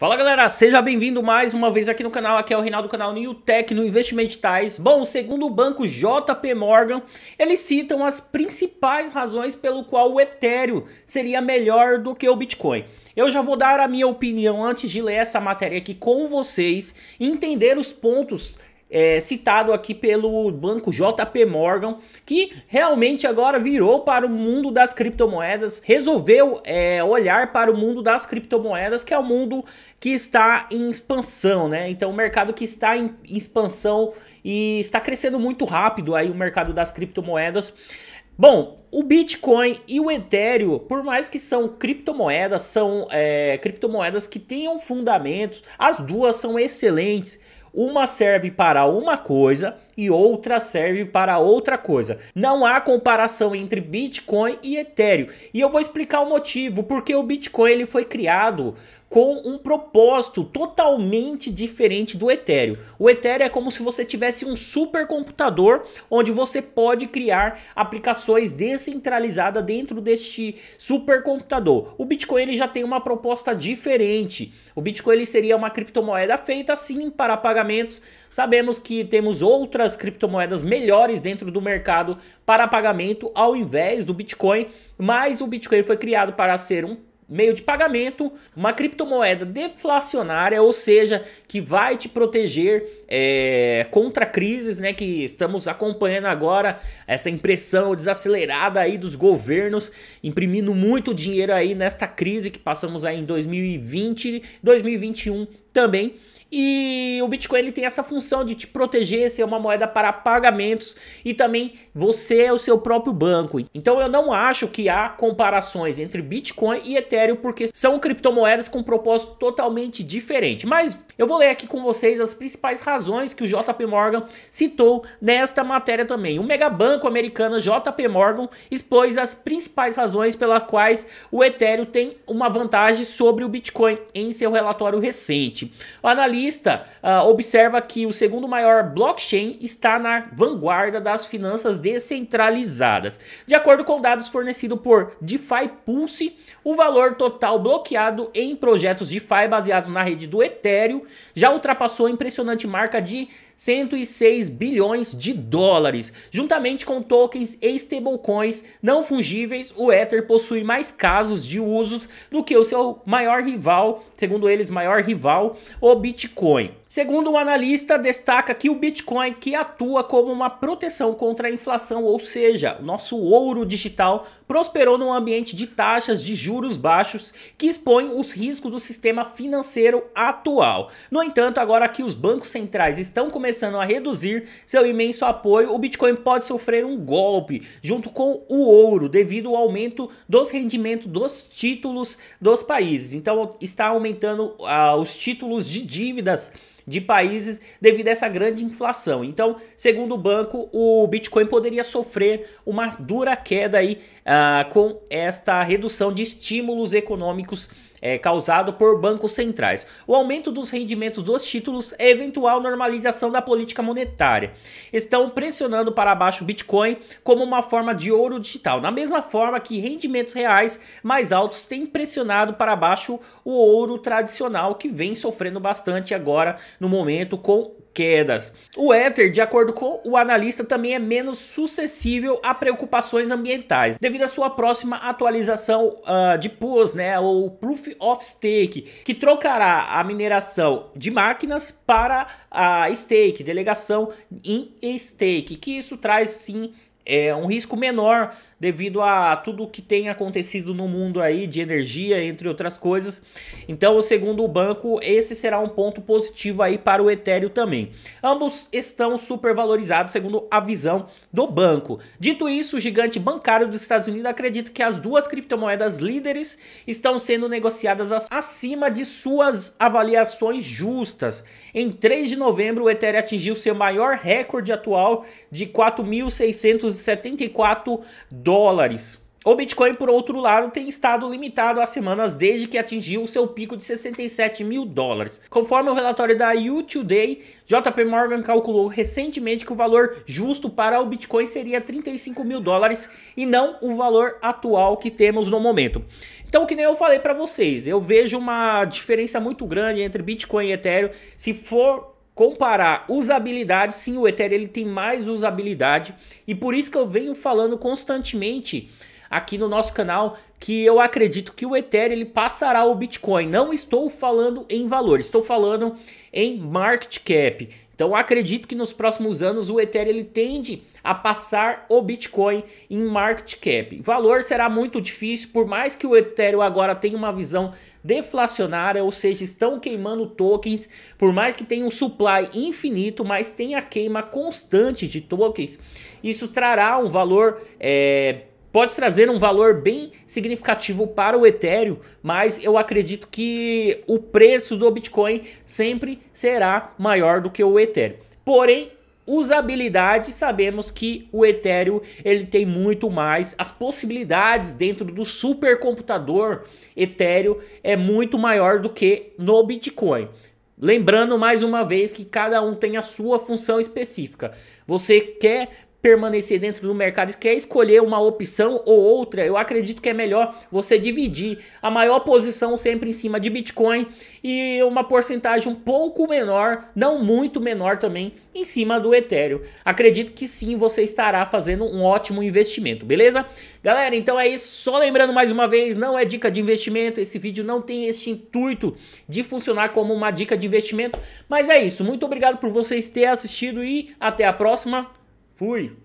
Fala galera, seja bem-vindo mais uma vez aqui no canal, aqui é o Reinaldo do canal Tech no Investimento Tais. Bom, segundo o banco JP Morgan, eles citam as principais razões pelo qual o Ethereum seria melhor do que o Bitcoin. Eu já vou dar a minha opinião antes de ler essa matéria aqui com vocês e entender os pontos é, citado aqui pelo banco JP Morgan, que realmente agora virou para o mundo das criptomoedas, resolveu é, olhar para o mundo das criptomoedas, que é o um mundo que está em expansão, né? Então, o mercado que está em expansão e está crescendo muito rápido aí o mercado das criptomoedas. Bom, o Bitcoin e o Ethereum, por mais que são criptomoedas, são é, criptomoedas que tenham fundamentos, as duas são excelentes uma serve para uma coisa e outra serve para outra coisa. Não há comparação entre Bitcoin e Ethereum. E eu vou explicar o motivo, porque o Bitcoin ele foi criado com um propósito totalmente diferente do Ethereum. O Ethereum é como se você tivesse um supercomputador onde você pode criar aplicações descentralizadas dentro deste supercomputador. O Bitcoin ele já tem uma proposta diferente. O Bitcoin ele seria uma criptomoeda feita sim para pagamentos. Sabemos que temos outras criptomoedas melhores dentro do mercado para pagamento ao invés do Bitcoin, mas o Bitcoin foi criado para ser um meio de pagamento, uma criptomoeda deflacionária, ou seja, que vai te proteger é, contra crises, né? Que estamos acompanhando agora essa impressão desacelerada aí dos governos imprimindo muito dinheiro aí nesta crise que passamos aí em 2020, 2021 também. E o Bitcoin ele tem essa função de te proteger, ser uma moeda para pagamentos e também você é o seu próprio banco. Então eu não acho que há comparações entre Bitcoin e Ethereum porque são criptomoedas com um propósito totalmente diferente. Mas eu vou ler aqui com vocês as principais razões que o JP Morgan citou nesta matéria também. O megabanco americano JP Morgan expôs as principais razões pelas quais o Ethereum tem uma vantagem sobre o Bitcoin em seu relatório recente seguinte: o analista uh, observa que o segundo maior blockchain está na vanguarda das finanças descentralizadas. De acordo com dados fornecidos por DeFi Pulse, o valor total bloqueado em projetos DeFi baseados na rede do Ethereum já ultrapassou a impressionante marca de 106 bilhões de dólares. Juntamente com tokens e stablecoins não fungíveis, o Ether possui mais casos de usos do que o seu maior rival, segundo eles, maior rival, o Bitcoin. Segundo um analista, destaca que o Bitcoin que atua como uma proteção contra a inflação, ou seja, o nosso ouro digital prosperou num ambiente de taxas de juros baixos que expõe os riscos do sistema financeiro atual. No entanto, agora que os bancos centrais estão começando a reduzir seu imenso apoio, o Bitcoin pode sofrer um golpe junto com o ouro devido ao aumento dos rendimentos dos títulos dos países. Então, está aumentando uh, os títulos de dívidas de países devido a essa grande inflação. Então, segundo o banco, o Bitcoin poderia sofrer uma dura queda aí ah, com esta redução de estímulos econômicos é, causado por bancos centrais, o aumento dos rendimentos dos títulos e eventual normalização da política monetária estão pressionando para baixo o Bitcoin como uma forma de ouro digital, na mesma forma que rendimentos reais mais altos têm pressionado para baixo o ouro tradicional que vem sofrendo bastante agora no momento com quedas. O éter, de acordo com o analista, também é menos suscetível a preocupações ambientais, devido à sua próxima atualização uh, de POS, né, ou Proof of Stake, que trocará a mineração de máquinas para a stake, delegação em stake, que isso traz sim é um risco menor devido a tudo o que tem acontecido no mundo aí de energia, entre outras coisas. Então, segundo o banco, esse será um ponto positivo aí para o Ethereum também. Ambos estão supervalorizados segundo a visão do banco. Dito isso, o gigante bancário dos Estados Unidos acredita que as duas criptomoedas líderes estão sendo negociadas acima de suas avaliações justas. Em 3 de novembro, o Ethereum atingiu seu maior recorde atual de 4.600 274 dólares. O Bitcoin, por outro lado, tem estado limitado há semanas desde que atingiu o seu pico de 67 mil dólares. Conforme o relatório da U Day, JP Morgan calculou recentemente que o valor justo para o Bitcoin seria 35 mil dólares e não o valor atual que temos no momento. Então, que nem eu falei para vocês, eu vejo uma diferença muito grande entre Bitcoin e Ethereum se for comparar usabilidade, sim, o Ethereum ele tem mais usabilidade e por isso que eu venho falando constantemente aqui no nosso canal que eu acredito que o Ethereum ele passará o Bitcoin. Não estou falando em valor, estou falando em market cap. Então acredito que nos próximos anos o Ethereum ele tende a passar o Bitcoin em market cap. valor será muito difícil, por mais que o Ethereum agora tenha uma visão deflacionária, ou seja, estão queimando tokens, por mais que tenha um supply infinito, mas tem a queima constante de tokens, isso trará um valor é, pode trazer um valor bem significativo para o Ethereum, mas eu acredito que o preço do Bitcoin sempre será maior do que o Ethereum. Porém, usabilidade, sabemos que o Ethereum ele tem muito mais, as possibilidades dentro do supercomputador Ethereum é muito maior do que no Bitcoin. Lembrando mais uma vez que cada um tem a sua função específica. Você quer permanecer dentro do mercado, quer escolher uma opção ou outra, eu acredito que é melhor você dividir a maior posição sempre em cima de Bitcoin e uma porcentagem um pouco menor, não muito menor também, em cima do Ethereum. Acredito que sim, você estará fazendo um ótimo investimento, beleza? Galera, então é isso. Só lembrando mais uma vez, não é dica de investimento, esse vídeo não tem este intuito de funcionar como uma dica de investimento, mas é isso. Muito obrigado por vocês terem assistido e até a próxima. Fui!